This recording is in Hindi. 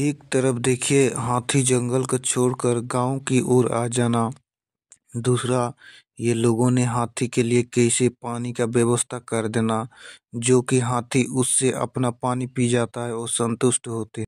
एक तरफ देखिए हाथी जंगल को छोड़कर गांव की ओर आ जाना दूसरा ये लोगों ने हाथी के लिए कैसे पानी का व्यवस्था कर देना जो कि हाथी उससे अपना पानी पी जाता है और संतुष्ट होते